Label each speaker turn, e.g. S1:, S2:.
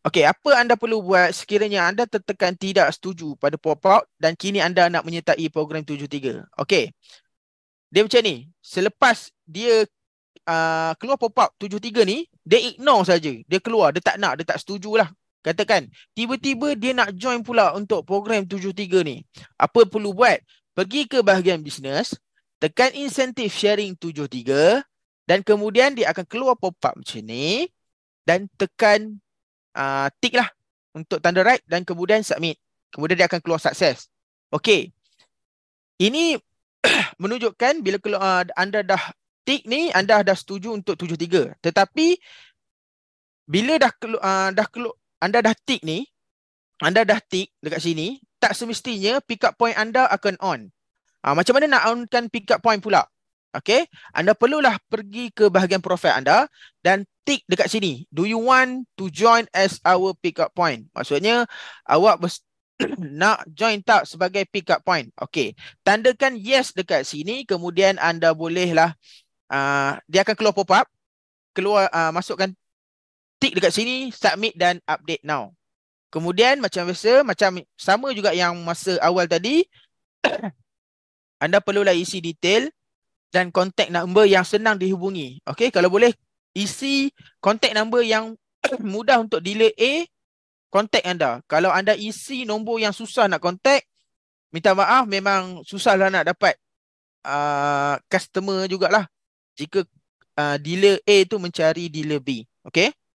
S1: Okey, apa anda perlu buat sekiranya anda tertekan tidak setuju pada pop-out dan kini anda nak menyertai program 73? Okey. Dia macam ni. Selepas dia uh, keluar pop-out 73 ni, dia ignore saja. Dia keluar, dia tak nak, dia tak setuju lah. Katakan, tiba-tiba dia nak join pula untuk program 73 ni. Apa perlu buat? Pergi ke bahagian bisnes, tekan insentif sharing 73 dan kemudian dia akan keluar pop-up macam ni dan tekan uh, tick lah untuk tanda right dan kemudian submit. Kemudian dia akan keluar success. Okey, Ini menunjukkan bila keluar, uh, anda dah tick ni, anda dah setuju untuk tujuh tiga. Tetapi bila dah keluar, uh, dah keluar, anda dah tick ni, anda dah tick dekat sini, tak semestinya pick up point anda akan on. Uh, macam mana nak onkan pick up point pula? Okay, anda perlulah pergi ke bahagian profil anda dan tick dekat sini. Do you want to join as our pickup point? Maksudnya, awak nak join tak sebagai pickup point? Okay, tandakan yes dekat sini. Kemudian anda bolehlah, uh, dia akan keluar pop-up. Keluar, uh, masukkan tick dekat sini, submit dan update now. Kemudian macam biasa, macam sama juga yang masa awal tadi, anda perlulah isi detail dan kontak number yang senang dihubungi. Okey, kalau boleh isi kontak number yang mudah untuk dealer A kontak anda. Kalau anda isi nombor yang susah nak kontak, minta maaf memang susahlah nak dapat uh, customer jugalah jika uh, dealer A tu mencari dealer B. Okey.